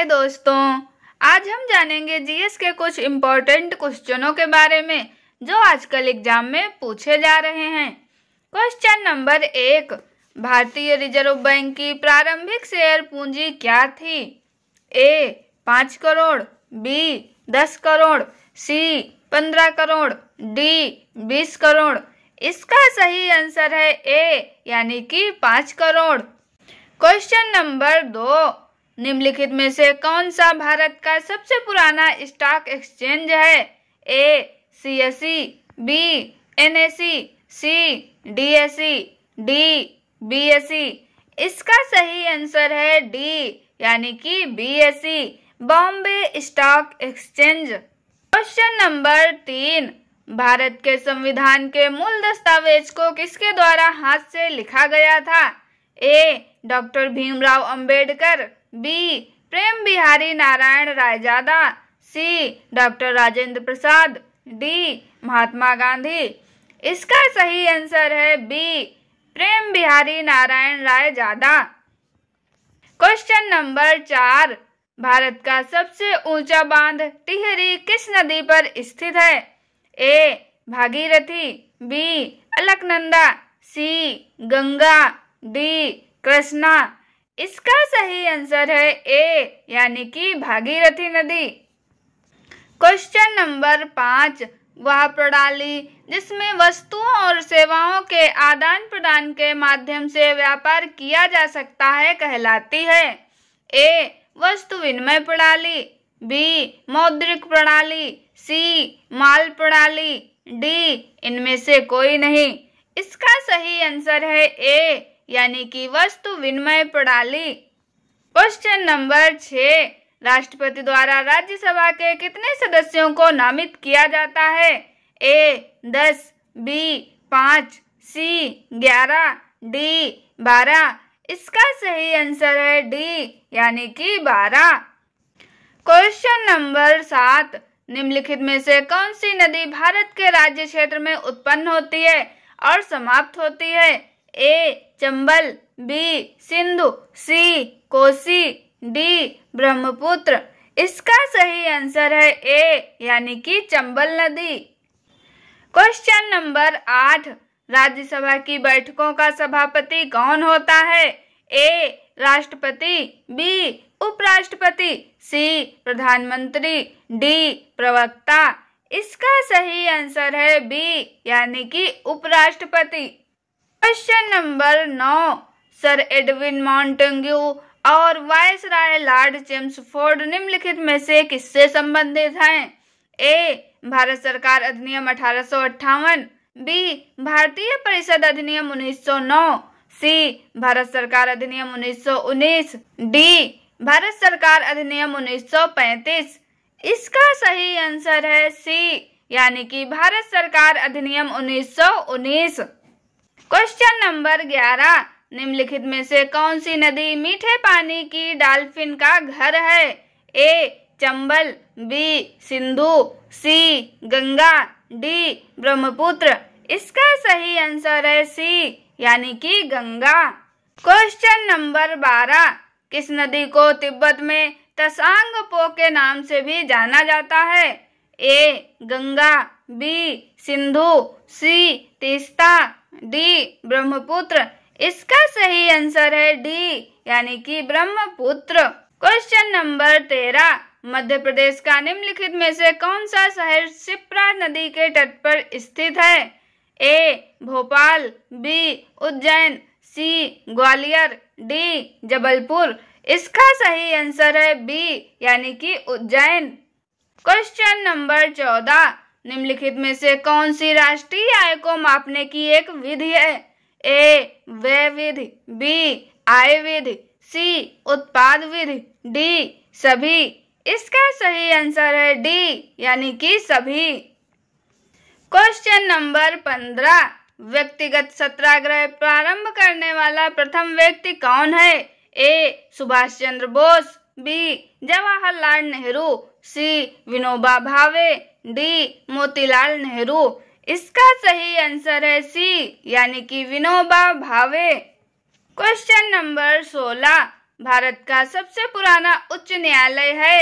हाय दोस्तों आज हम जानेंगे जीएस के कुछ इम्पोर्टेंट क्वेश्चनों के बारे में जो आजकल एग्जाम में पूछे जा रहे हैं क्वेश्चन नंबर एक भारतीय रिजर्व बैंक की प्रारंभिक शेयर पूंजी क्या थी ए पाँच करोड़ बी दस करोड़ सी पंद्रह करोड़ डी बीस करोड़ इसका सही आंसर है ए यानी कि पाँच करोड़ क्वेश्चन नंबर दो निम्नलिखित में से कौन सा भारत का सबसे पुराना स्टॉक एक्सचेंज है A C S E B N S C C D S C D B S E इसका सही आंसर है डी यानी कि B S C Bombay stock exchange question number तीन भारत के संविधान के मूल दस्तावेज को किसके द्वारा हाथ से लिखा गया था A doctor Bhimrao Ambedkar B Prem Bihari Narayan Raizada C doctor Rajendra Prasad D Mahatma Gandhi इसका सही आंसर है B Prem Bihari Narayan Raizada question number चार भारत का सबसे ऊंचा बांध टिहरी किस नदी पर स्थित है A Bhagirathi B Alaknanda C Ganga D Krishna इसका सही आंसर है ए यानी कि भागीरथी नदी क्वेश्चन नंबर पाँच वह प्रणाली जिसमें वस्तुओं और सेवाओं के आदान प्रदान के माध्यम से व्यापार किया जा सकता है कहलाती है ए वस्तु विनिमय प्रणाली बी मौद्रिक प्रणाली सी माल प्रणाली डी इनमें से कोई नहीं इसका सही आंसर है ए यानी कि वस्तु विनिमय प्रणाली क्वेश्चन नंबर छ राष्ट्रपति द्वारा राज्यसभा के कितने सदस्यों को नामित किया जाता है ए दस बी पाँच सी ग्यारह डी बारह इसका सही आंसर है डी यानी कि बारह क्वेश्चन नंबर सात निम्नलिखित में से कौन सी नदी भारत के राज्य क्षेत्र में उत्पन्न होती है और समाप्त होती है A Chambal B Sindhu C Kosi D Brahmaputra इसका सही आंसर है ए यानी कि चंबल नदी क्वेश्चन नंबर आठ राज्यसभा की बैठकों का सभापति कौन होता है ए राष्ट्रपति बी उपराष्ट्रपति सी प्रधानमंत्री डी प्रवक्ता इसका सही आंसर है बी यानी कि उपराष्ट्रपति क्वेश्चन नंबर नौ सर एडविन माउंटेंग्यू और viceroy Lord James Ford निम्नलिखित में से किससे संबंधित हैं ए भारत सरकार अधिनियम अठारह बी भारतीय परिषद अधिनियम 1909 सी भारत सरकार अधिनियम 1919 डी भारत सरकार अधिनियम 1935 इसका सही आंसर है सी यानी कि भारत सरकार अधिनियम 1919 क्वेश्चन नंबर ग्यारह निम्नलिखित में से कौन सी नदी मीठे पानी की डाल्फिन का घर है A Chambal B Sindhu C Ganga D Brahmaputra इसका सही आंसर है सी यानी कि गंगा क्वेश्चन नंबर बारह किस नदी को तिब्बत में तसांग पो के नाम से भी जाना जाता है A Ganga B Sindhu C Teesta D Brahmaputra इसका सही आंसर है डी यानी कि ब्रह्मपुत्र क्वेश्चन नंबर तेरह मध्य प्रदेश का निम्नलिखित में से कौन सा शहर सिप्रा नदी के तट पर स्थित है A Bhopal B Ujjain C Gwalior D Jabalpur इसका सही आंसर है बी यानी कि उज्जैन क्वेश्चन नंबर चौदह निम्नलिखित में से कौन सी राष्ट्रीय आय को मापने की एक विधि है ए व्यय विधि बी आय विधि सी उत्पाद विधि डी सभी इसका सही आंसर है डी यानी कि सभी क्वेश्चन नंबर पंद्रह व्यक्तिगत सत्याग्रह प्रारंभ करने वाला प्रथम व्यक्ति कौन है A Subhash Chandra Bose B Jawaharlal Nehru C Vinoba Bhave D Motilal Nehru इसका सही आंसर है सी यानी कि विनोबा भावे क्वेश्चन नंबर सोलह भारत का सबसे पुराना उच्च न्यायालय है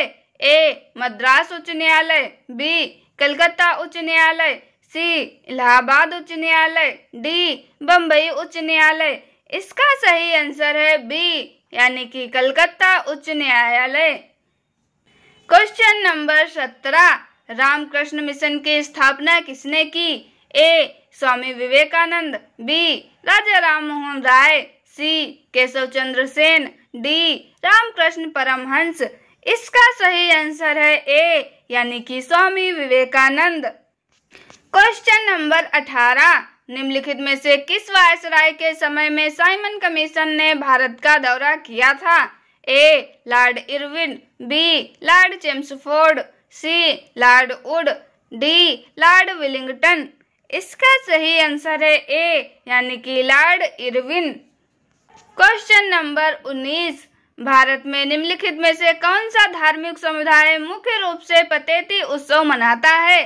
ए मद्रास उच्च न्यायालय बी कलकत्ता उच्च न्यायालय सी इलाहाबाद उच्च न्यायालय डी बम्बई उच्च न्यायालय इसका सही आंसर है बी यानी कि कलकत्ता उच्च न्यायालय क्वेश्चन नंबर सत्रह रामकृष्ण मिशन की स्थापना किसने की A Swami Vivekananda B Raja Ram Mohan Roy C Keshav Chandra Sen D Ramakrishna Paramhansa इसका सही आंसर है ए यानी कि स्वामी विवेकानंद क्वेश्चन नंबर अठारह निम्नलिखित में से किस वायसराय के समय में साइमन कमीशन ने भारत का दौरा किया था A Lord Irwin B Lord Chelmsford C Lord Wood D Lord Willingdon इसका सही आंसर है ए यानी कि Lord Irwin question number 19 Bharat में निम्नलिखित में से कौन सा धार्मिक समुदाय मुख्य रूप से पतेती उत्सव मनाता है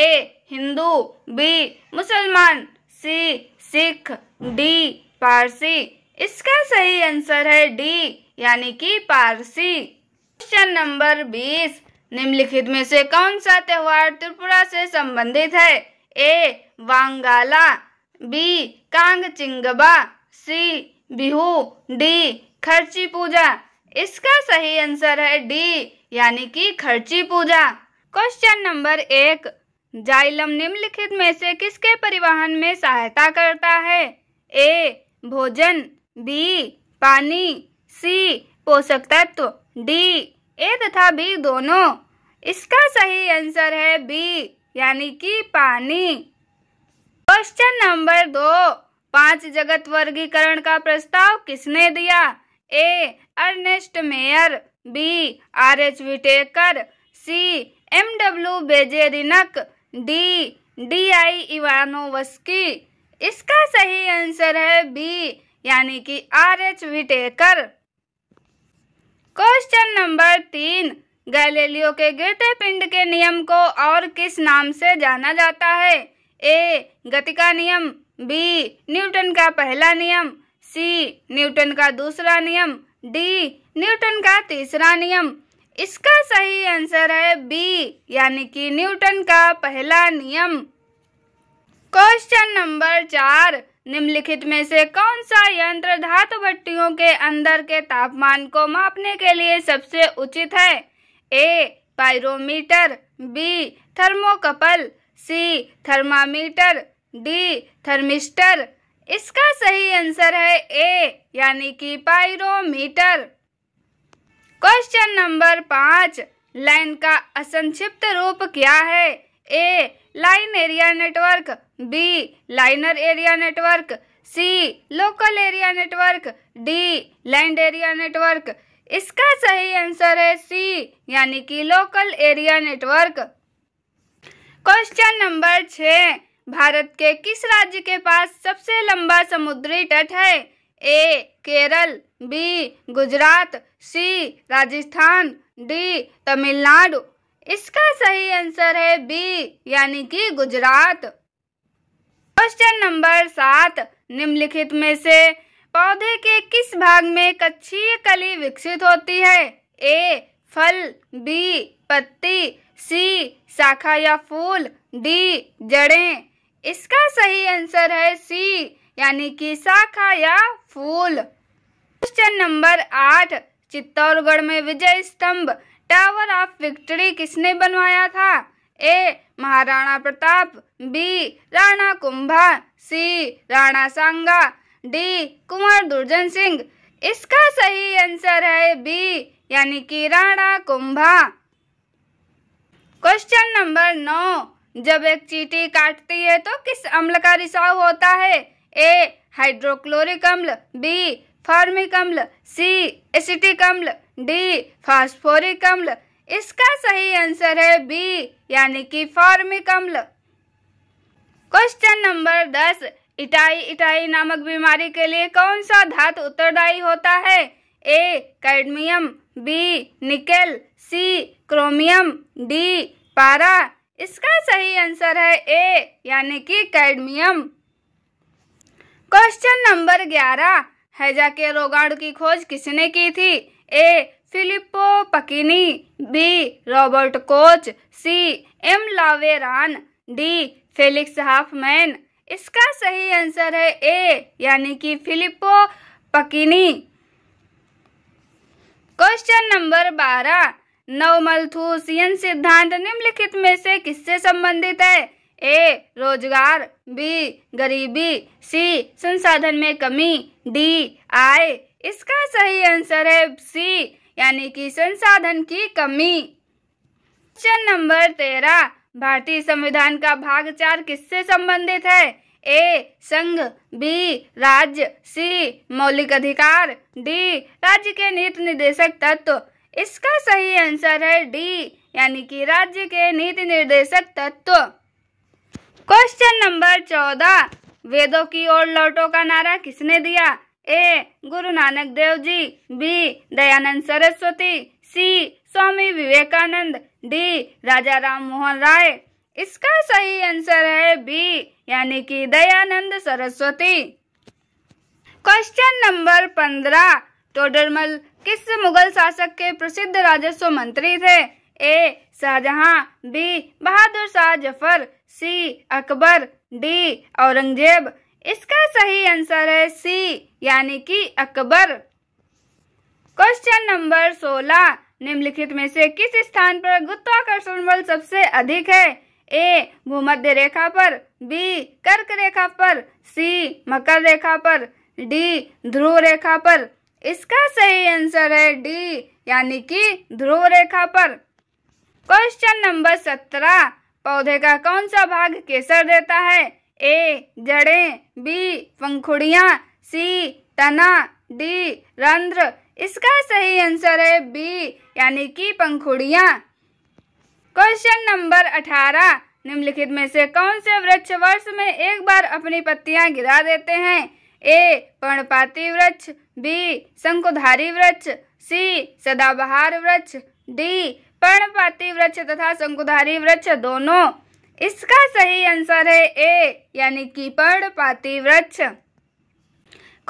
ए हिंदू बी मुसलमान सी सिख डी पारसी इसका सही आंसर है डी यानी कि पारसी क्वेश्चन नंबर 20 निम्नलिखित में से कौन सा त्यौहार त्रिपुरा से संबंधित है A Wangala B Kang Chingba C Bihu D Kharchi Puja इसका सही आंसर है डी यानी कि खर्ची पूजा क्वेश्चन नंबर एक जाइलम निम्नलिखित में से किसके परिवहन में सहायता करता है ए भोजन बी पानी सी पोषक तत्व डी ए तथा बी दोनों इसका सही आंसर है बी यानी कि पानी क्वेश्चन नंबर दो पांच जगत वर्गीकरण का प्रस्ताव किसने दिया A Ernest Mayr B R H Whittaker C M W Beijerinck D D I Ivanovsky इसका सही आंसर है बी यानी कि R H Whittaker question number तीन गैलेलियो के गिरते पिंड के नियम को और किस नाम से जाना जाता है ए गति का नियम बी न्यूटन का पहला नियम सी न्यूटन का दूसरा नियम डी न्यूटन का तीसरा नियम इसका सही आंसर है बी यानी कि न्यूटन का पहला नियम क्वेश्चन नंबर चार निम्नलिखित में से कौन सा यंत्र धातु भट्टियों के अंदर के तापमान को मापने के लिए सबसे उचित है A pyrometer B thermocouple C thermometer D thermistor इसका सही आंसर है ए यानी कि पायरोमीटर क्वेश्चन नंबर पाँच लाइन का असंक्षिप्त रूप क्या है A line area network B liner area network C local area network D land area network इसका सही आंसर है सी यानी कि local area network question number छ भारत के किस राज्य के पास सबसे लंबा समुद्री तट है A Kerala B Gujarat C Rajasthan D Tamil Nadu इसका सही आंसर है बी यानी कि गुजरात क्वेश्चन नंबर सात निम्नलिखित में से पौधे के किस भाग में कच्छीय कली विकसित होती है ए फल बी पत्ती सी शाखा या फूल डी जड़ें इसका सही आंसर है सी यानी कि शाखा या फूल क्वेश्चन नंबर आठ चित्तौड़गढ़ में विजय स्तंभ टावर ऑफ विक्ट्री किसने बनवाया था A Maharana Pratap B Rana Kumbha C Rana Sanga D Kunwar Durjan Singh इसका सही आंसर है बी यानी कि राणा कुंभा क्वेश्चन नंबर नौ जब एक चीटी काटती है तो किस अम्ल का रिसाव होता है ए हाइड्रोक्लोरिक अम्ल बी फार्मिक अम्ल सी एसिटिक अम्ल डी फास्फोरिक अम्ल इसका सही आंसर है बी यानी कि फार्मिक अम्ल क्वेश्चन नंबर दस इटाई इटाई नामक बीमारी के लिए कौन सा धातु उत्तरदायी होता है A cadmium B nickel C chromium D पारा इसका सही आंसर है ए यानी कि कैडमियम क्वेश्चन नंबर ग्यारह हैजा के रोगाणु की खोज किसने की थी A Filippo Pacini B Robert Koch C M Laveran D Felix Hoffmann इसका सही आंसर है ए यानी कि फिलिपो पकिनी क्वेश्चन नंबर बारह नवमलथुसियन सिद्धांत निम्नलिखित में से किससे संबंधित है ए रोजगार बी गरीबी सी संसाधन में कमी डी आय इसका सही आंसर है सी यानी कि संसाधन की कमी क्वेश्चन नंबर तेरह भारतीय संविधान का भाग चार किससे संबंधित है ए संघ बी राज्य सी मौलिक अधिकार डी राज्य के नीति निर्देशक तत्व इसका सही आंसर है डी यानी कि राज्य के नीति निर्देशक तत्व क्वेश्चन नंबर चौदह वेदों की ओर लौटो का नारा किसने दिया A Guru Nanak Dev ji B Dayanand Saraswati C Swami Vivekananda D Raja Ram Mohan Roy इसका सही आंसर है बी यानी कि दयानंद सरस्वती क्वेश्चन नंबर पंद्रह टोडरमल किस मुगल शासक के प्रसिद्ध राजस्व मंत्री थे A Shah Jahan B Bahadur Shah Zafar C Akbar D Aurangzeb इसका सही आंसर है सी यानी कि अकबर क्वेश्चन नंबर सोलह निम्नलिखित में से किस स्थान पर गुरुत्वाकर्षण बल सबसे अधिक है ए भूमध्य रेखा पर बी कर्क रेखा पर सी मकर रेखा पर डी ध्रुव रेखा पर इसका सही आंसर है डी यानी कि ध्रुव रेखा पर क्वेश्चन नंबर सत्रह पौधे का कौन सा भाग केसर देता है ए जड़ें बी पंखुड़िया सी तना डी रंध्र इसका सही आंसर है बी यानी कि पंखुड़िया क्वेश्चन नंबर अठारह निम्नलिखित में से कौन से वृक्ष वर्ष में एक बार अपनी पत्तियां गिरा देते हैं ए पर्णपाती वृक्ष बी शंकुधारी वृक्ष सी सदाबहार वृक्ष डी पर्णपाती वृक्ष तथा शंकुधारी वृक्ष दोनों इसका सही आंसर है ए यानी कि पर्णपाती वृक्ष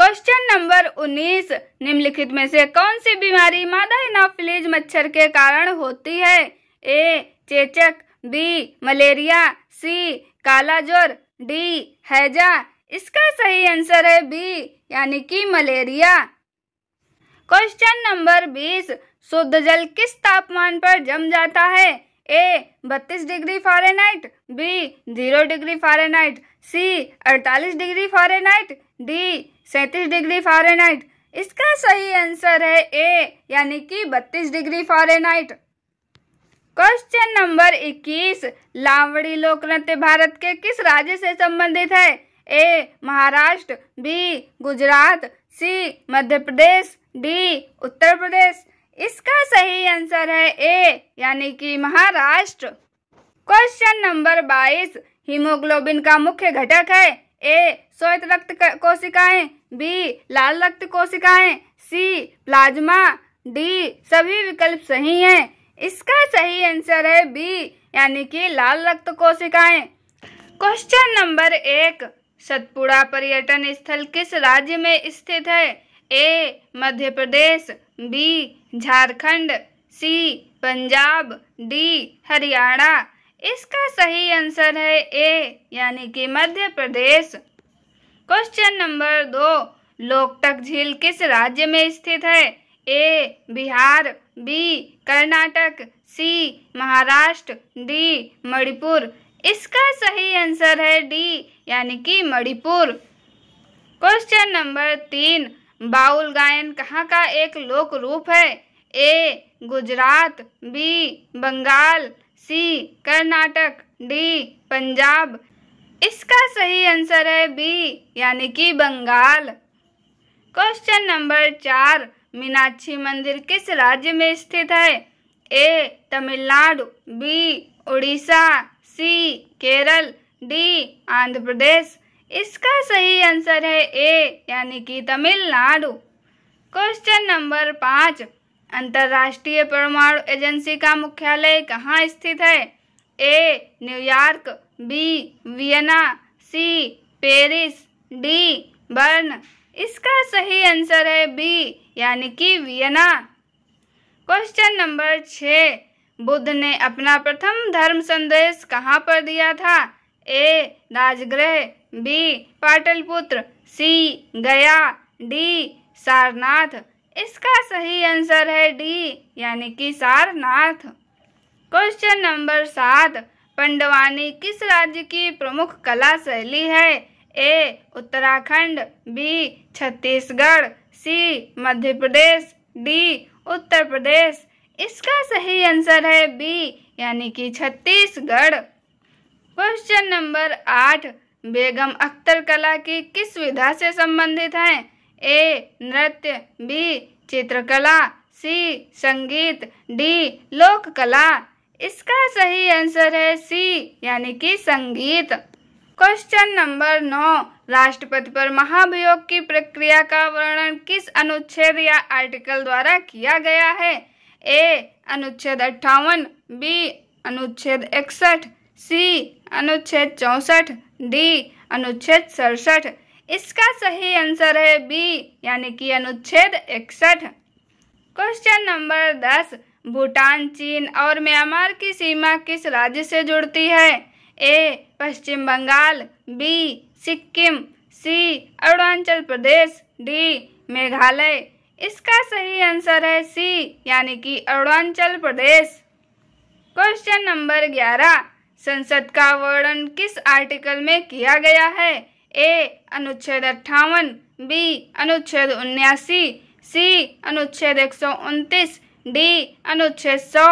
क्वेश्चन नंबर 19 निम्नलिखित में से कौन सी बीमारी मादा इनाफिलीज मच्छर के कारण होती है ए चेचक बी मलेरिया सी कालाजोर डी हैजा इसका सही आंसर है बी यानी कि मलेरिया क्वेश्चन नंबर बीस शुद्ध जल किस तापमान पर जम जाता है ए बत्तीस degree Fahrenheit B zero degree Fahrenheit C अड़तालीस डिग्री फारेनहाइट डी सैंतीस डिग्री फारेनहाइट इसका सही आंसर है ए यानी कि बत्तीस डिग्री फारेनहाइट क्वेश्चन नंबर 21 लावड़ी लोक नृत्य भारत के किस राज्य से संबंधित है A Maharashtra B Gujarat C Madhya Pradesh D Uttar Pradesh इसका सही आंसर है ए यानी कि महाराष्ट्र क्वेश्चन नंबर 22 हीमोग्लोबिन का मुख्य घटक है ए श्वेत रक्त कोशिकाएं बी लाल रक्त कोशिकाएं सी प्लाज्मा डी सभी विकल्प सही हैं इसका सही आंसर है बी यानी कि लाल रक्त कोशिकाएं क्वेश्चन नंबर एक सतपुड़ा पर्यटन स्थल किस राज्य में स्थित है A Madhya Pradesh B Jharkhand C Punjab D Haryana इसका सही आंसर है ए यानी कि मध्य प्रदेश क्वेश्चन नंबर दो लोकटक झील किस राज्य में स्थित है A Bihar B Karnataka C Maharashtra D Manipur इसका सही आंसर है डी यानी कि मणिपुर क्वेश्चन नंबर तीन बाउल गायन कहाँ का एक लोक रूप है A Gujarat B Bengal C Karnataka D Punjab इसका सही आंसर है बी यानी कि बंगाल क्वेश्चन नंबर चार मीनाक्षी मंदिर किस राज्य में स्थित है A Tamil Nadu B Orissa C Kerala D Andhra Pradesh इसका सही आंसर है ए यानी कि तमिलनाडु क्वेश्चन नंबर पाँच अंतर्राष्ट्रीय परमाणु एजेंसी का मुख्यालय कहाँ स्थित है A New York B Vienna C Paris D Bern इसका सही आंसर है बी यानी कि वियना क्वेश्चन नंबर छ बुद्ध ने अपना प्रथम धर्म संदेश कहाँ पर दिया था ए राजगृह बी पाटलपुत्र सी गया डी सारनाथ इसका सही आंसर है डी यानी कि सारनाथ क्वेश्चन नंबर सात पंडवानी किस राज्य की प्रमुख कला शैली है A Uttarakhand B Chhattisgarh C Madhya Pradesh D Uttar Pradesh इसका सही आंसर है बी यानी कि छत्तीसगढ़ क्वेश्चन नंबर आठ बेगम अख्तर कला की किस विधा से संबंधित हैं ए नृत्य बी चित्रकला सी संगीत डी लोक कला इसका सही आंसर है सी यानी कि संगीत क्वेश्चन नंबर नौ राष्ट्रपति पर महाभियोग की प्रक्रिया का वर्णन किस अनुच्छेद या आर्टिकल द्वारा किया गया है ए अनुच्छेद अट्ठावन बी अनुच्छेद इकसठ सी अनुच्छेद चौसठ डी अनुच्छेद सड़सठ इसका सही आंसर है बी यानी कि अनुच्छेद इकसठ क्वेश्चन नंबर दस भूटान चीन और म्यांमार की सीमा किस राज्य से जुड़ती है A Paschim Bengal B Sikkim C Arunachal Pradesh D Meghalaya इसका सही आंसर है सी यानी कि अरुणाचल प्रदेश क्वेश्चन नंबर ग्यारह संसद का वर्णन किस आर्टिकल में किया गया है ए अनुच्छेद अट्ठावन बी अनुच्छेद उन्यासी सी अनुच्छेद एक सौ उनतीस डी अनुच्छेद सौ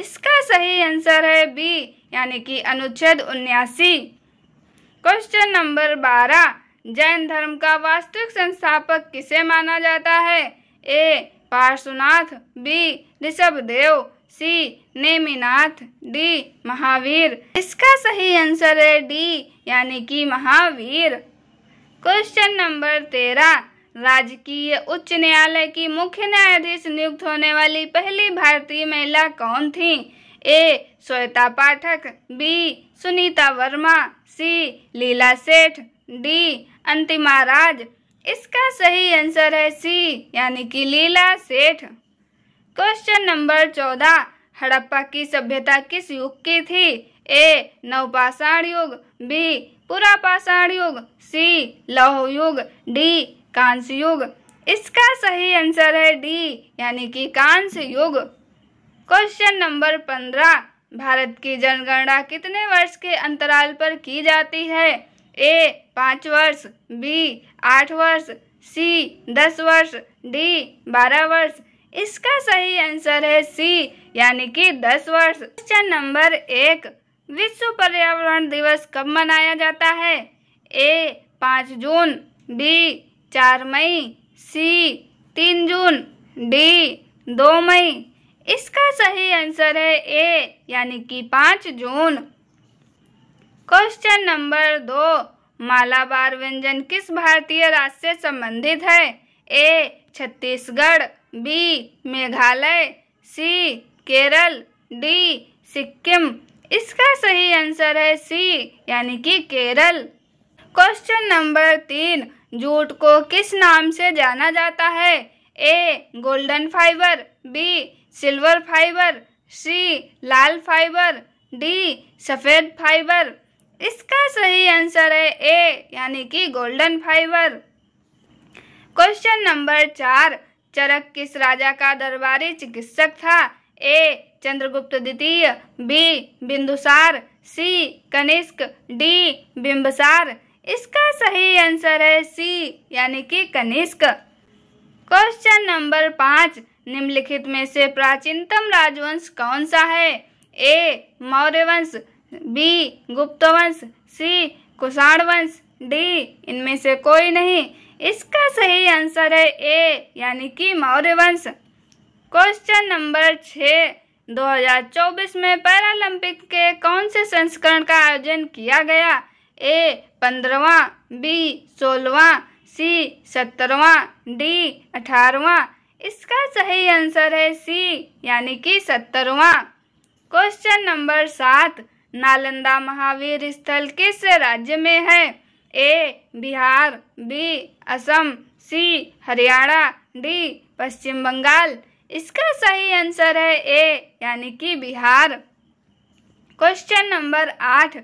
इसका सही आंसर है बी यानी कि अनुच्छेद उन्यासी क्वेश्चन नंबर बारह जैन धर्म का वास्तविक संस्थापक किसे माना जाता है A Parshvanath B Rishabh Dev C Neminath D Mahavir इसका सही आंसर है डी यानी कि महावीर क्वेश्चन नंबर तेरह राजकीय उच्च न्यायालय की मुख्य न्यायाधीश नियुक्त होने वाली पहली भारतीय महिला कौन थी A Shweta Pathak B Sunita Verma C Leela Seth D अंतिमा राज इसका सही आंसर है सी यानी कि लीला सेठ क्वेश्चन नंबर चौदह हड़प्पा की सभ्यता किस युग की थी ए नवपाषाण युग बी पुरापाषाण युग सी लौह युग डी कांस युग इसका सही आंसर है डी यानी कि कांस युग क्वेश्चन नंबर पंद्रह भारत की जनगणना कितने वर्ष के अंतराल पर की जाती है ए पाँच वर्ष बी आठ वर्ष सी दस वर्ष डी बारह वर्ष इसका सही आंसर है सी यानी कि दस वर्ष क्वेश्चन नंबर एक विश्व पर्यावरण दिवस कब मनाया जाता है ए पाँच जून बी चार मई सी तीन जून डी दो मई इसका सही आंसर है ए यानी कि पाँच जून क्वेश्चन नंबर दो मालाबार व्यंजन किस भारतीय राज्य से संबंधित है A Chhattisgarh B Meghalaya C Kerala D Sikkim इसका सही आंसर है सी यानी कि केरल क्वेश्चन नंबर तीन जूट को किस नाम से जाना जाता है A golden fibre B silver fibre C लाल फाइबर डी सफ़ेद फाइबर इसका सही आंसर है ए यानी कि गोल्डन फाइबर क्वेश्चन नंबर चार चरक किस राजा का दरबारी चिकित्सक था ए चंद्रगुप्त द्वितीय B Bindusara C Kanishka D Bimbisara इसका सही आंसर है सी यानी कि कनिष्क क्वेश्चन नंबर पाँच निम्नलिखित में से प्राचीनतम राजवंश कौन सा है ए मौर्य वंश बी गुप्त वंश सी कुषाण वंश डी इनमें से कोई नहीं इसका सही आंसर है ए यानी कि मौर्य वंश क्वेश्चन नंबर छः 2024 में पैरालंपिक के कौन से संस्करण का आयोजन किया गया ए पंद्रवा बी सोलवा सी सत्रवा डी अठारवा इसका सही आंसर है सी यानी कि सत्तरवा क्वेश्चन नंबर सात नालंदा महावीर स्थल किस राज्य में है A Bihar B Assam C Haryana D Paschim Bengal इसका सही आंसर है ए यानी कि बिहार क्वेश्चन नंबर आठ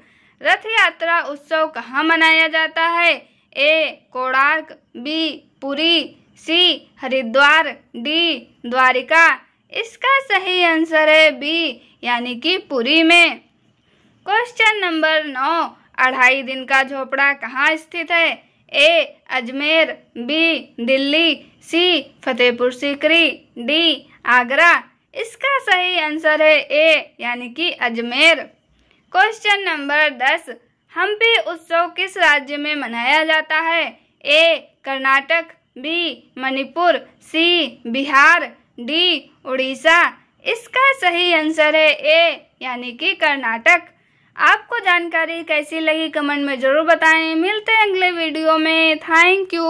रथ यात्रा उत्सव कहाँ मनाया जाता है A Konark B Puri C Haridwar D Dwarka इसका सही आंसर है बी यानी कि पुरी में क्वेश्चन नंबर नौ अढ़ाई दिन का झोपड़ा कहाँ स्थित है A Ajmer B Delhi C Fatehpur Sikri D Agra इसका सही आंसर है ए यानी कि अजमेर क्वेश्चन नंबर दस हम्पी उत्सव किस राज्य में मनाया जाता है A Karnataka B Manipur C Bihar D Orissa इसका सही आंसर है ए यानी कि कर्नाटक आपको जानकारी कैसी लगी कमेंट में ज़रूर बताएं मिलते हैं अगले वीडियो में थैंक यू